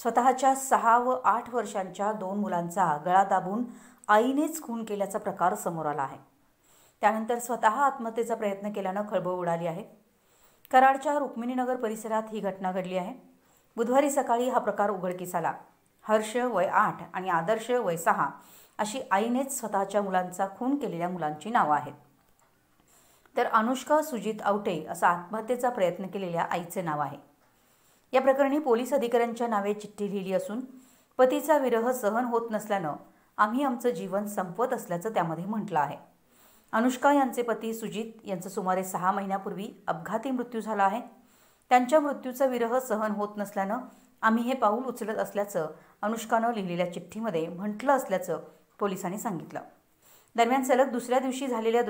स्वतःच्या सहा व आठ वर्षांच्या दोन मुलांचा गळा दाबून आईनेच खून केल्याचा प्रकार समोर आला आहे त्यानंतर स्वतः आत्महत्येचा प्रयत्न केल्यानं खळबळ उडाली आहे कराडच्या रुक्मिणीनगर परिसरात ही घटना घडली आहे बुधवारी सकाळी हा प्रकार उघडकीस आला हर्ष वय आठ आणि आदर्श वय सहा अशी आईनेच स्वतःच्या मुलांचा खून केलेल्या मुलांची नावं आहेत तर अनुष्का सुजित आवटे असं आत्महत्येचा प्रयत्न केलेल्या आईचे नाव आहे या प्रकरणी पोलीस अधिकाऱ्यांच्या नावे चिठ्ठी लिहिली असून पतीचा विरह सहन होत नसल्यानं आम्ही आमचं जीवन संपवत असल्याचं त्यामध्ये म्हटलं आहे अनुष्का यांचे पती सुजित यांचं सुमारे सहा महिन्यापूर्वी अपघाती मृत्यू झाला आहे त्यांच्या मृत्यूचा विरह सहन होत नसल्यानं आम्ही हे पाऊल उचलत असल्याचं अनुष्कानं लिहिलेल्या चिठ्ठीमध्ये म्हटलं असल्याचं पोलिसांनी सांगितलं दरम्यान सलग दुसऱ्या दिवशी झालेल्या